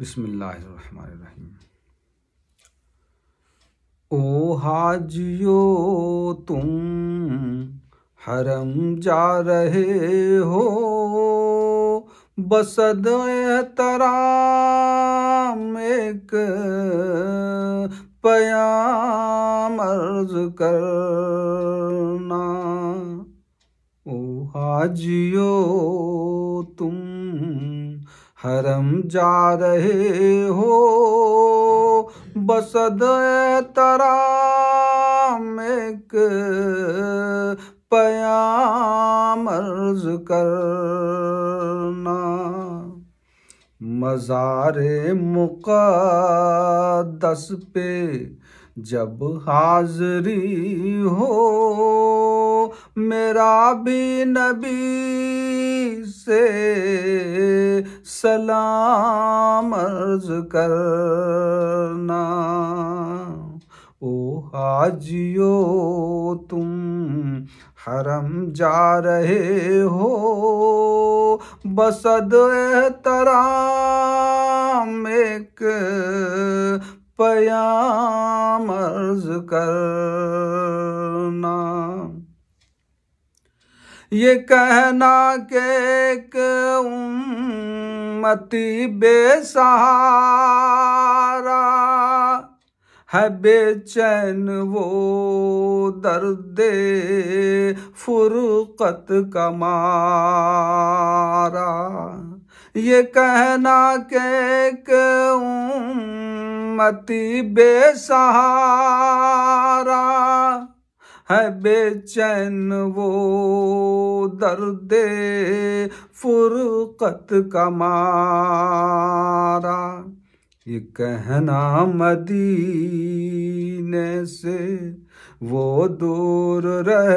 बिस्मिल्लाहिर्रहमानिर्रहीम ओ हाजियो तुम हरम जा रहे हो बसद तराम एक पयाम अर्ज करना ओ हाजियो तुम हरम जा रहे हो बसद तराम एक पयाम अर्ज करना मज़ार मुक़दस पे जब हाज़री हो मेरा भी नबी से सलाम अर्ज करना ओ हाजियो तुम हरम जा रहे हो बसद तराम एक पयाम अर्ज कर ये कहना के एक उम्मती बेसहारा है बेचैन वो दर्दे फुरकत कमारा ये कहना के एक उम्मती बेसहारा है बेचैन वो दर्द फुरकत कमारा ये कहना मदीने से वो दूर रह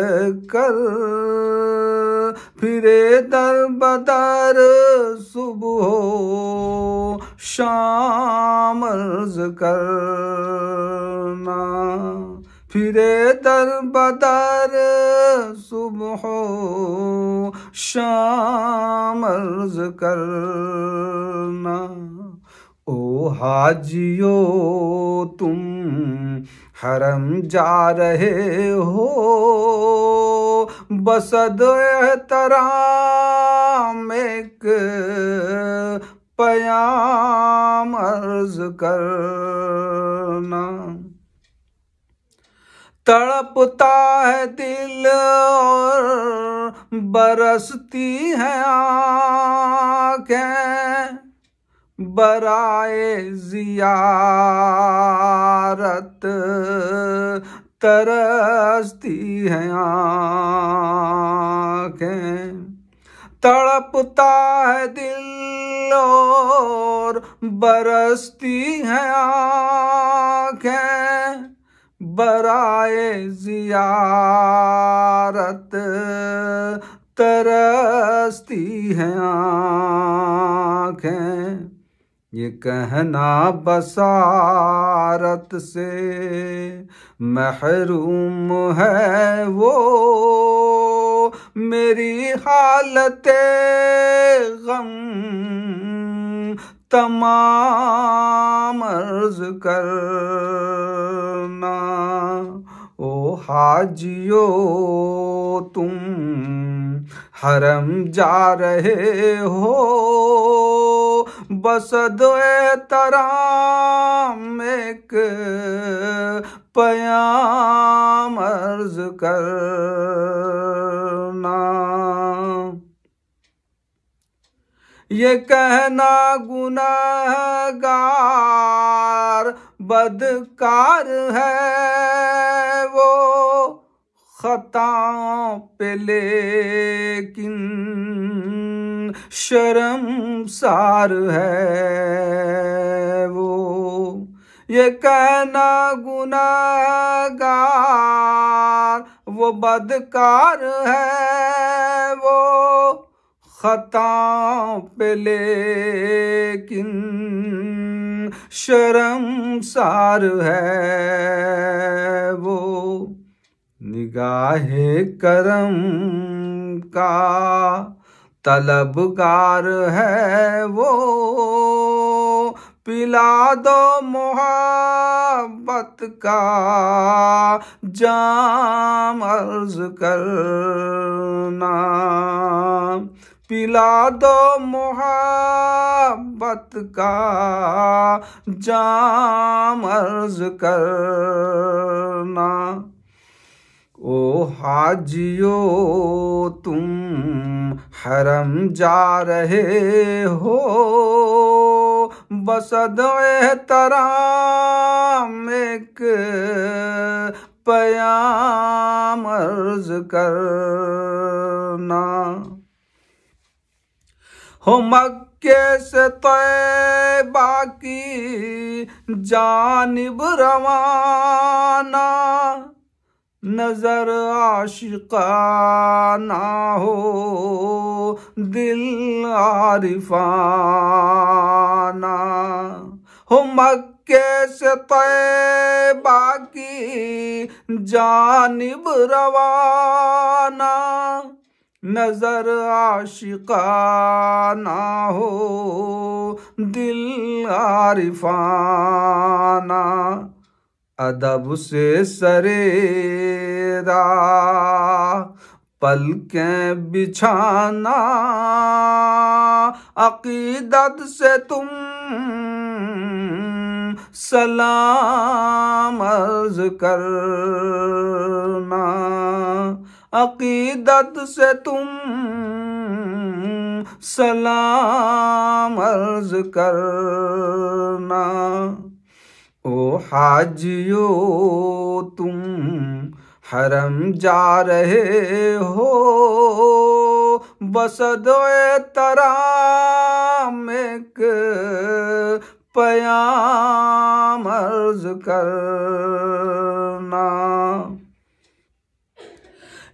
कर फिरे दर बदर सुबह शाम अर्ज करना फिरे दर बदर सुबह शाम अर्ज करना ओ हाजियो तुम हरम जा रहे हो बसद तराम एक पयाम अर्ज करना तड़पता है दिल और बरसती है आंखें बराए जियारत तरसती है आंखें तड़पता है दिल और बरसती है आंखें बराए जियारत तरसती हैं आँखें ये कहना बसारत से महरूम है वो मेरी हालत गम तमाम अर्ज करना ओ हाजियो तुम हरम जा रहे हो बस तराम एक पयाम अर्ज करना ये कहना गुनागार बदकार है वो खता पे लेकिन शर्मसार है वो ये कहना गुनागार वो बदकार है वो खता पे लेकिन सार है वो निगाह करम का तलबगार है वो पिला दो मोहब्बत का जाम अर्ज करना पिला दो मोहब्बत का जाम अर्ज करना ओ हाजियो तुम हरम जा रहे हो बसद तराम एक पयाम अर्ज करना हो मक्के से तो बाकी जानब रवाना नजर आशिकाना हो दिल आरिफाना हो मक्के से तैबा बाकी जानब रवाना नजर आशिकाना हो दिल आरिफाना अदब से सरेरा पलकें बिछाना अकीदत से तुम सलाम अर्ज करना अकीदत से तुम सलाम अर्ज करना ओ हाजियो तुम हरम जा रहे हो दो तराम एक पयाम अर्ज कर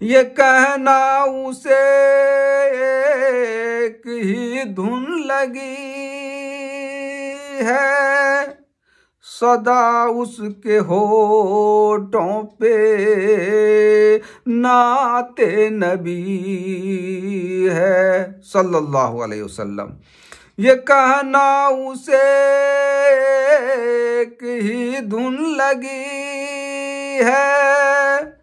ये कहना उसे एक ही धुन लगी है सदा उसके होठों पे नाते नबी है सल्लल्लाहु अलैहि वसल्लम ये कहना उसे एक ही धुन लगी है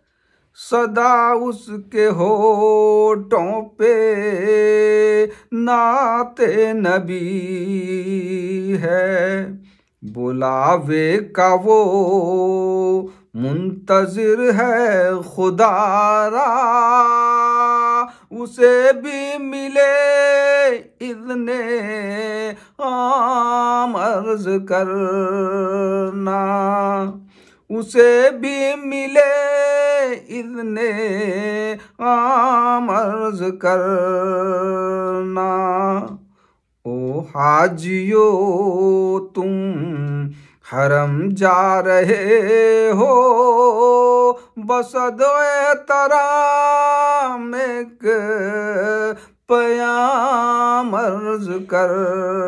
सदा उसके होठों पे नाते नबी है बुलावे का वो मुंतज़र है खुदारा उसे भी मिले इतने आम अर्ज करना उसे भी मिले इतने आमर्ज करना ओ हाजियो तुम हरम जा रहे हो बस दो तराम पया मर्ज करना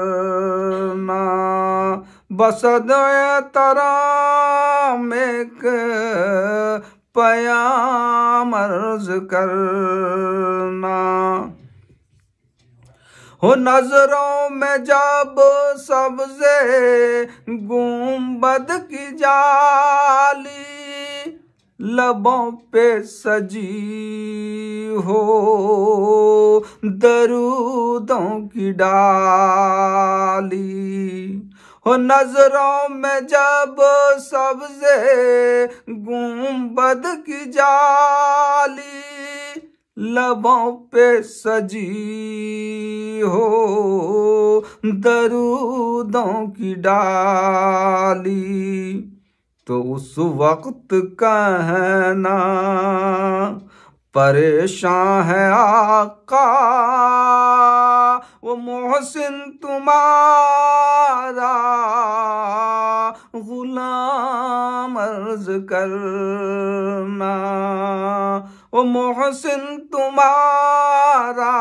बसद तराम एक पयाम करना हो नजरों में जब सबसे गुम्बद की जाली लबों पे सजी हो दरूदों की डाली हो नजरों में जब सबसे गुम्बद की जाली लबों पे सजी हो दरूदों की डाली तो उस वक्त कहना परेशान है आका वो मोहसिन तुम्हारा गुलाम अर्ज करना वो मोहसिन तुम्हारा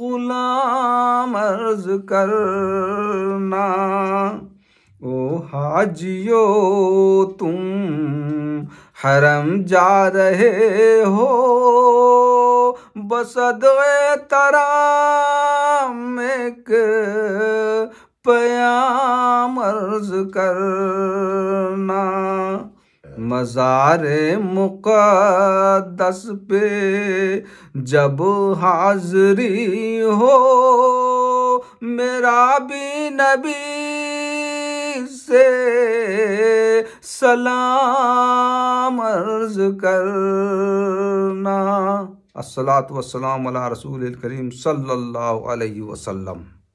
गुलाम अर्ज करना ओ हाजियो तुम हरम जा रहे हो बसदे तराम एक प्याम अर्ज करना मज़ार मुक़दस पे जब हाज़री हो मेरा भी नबी से सलाम अर्ज करना الصلاة والسلام على رسول الكريم صلى الله عليه وسلم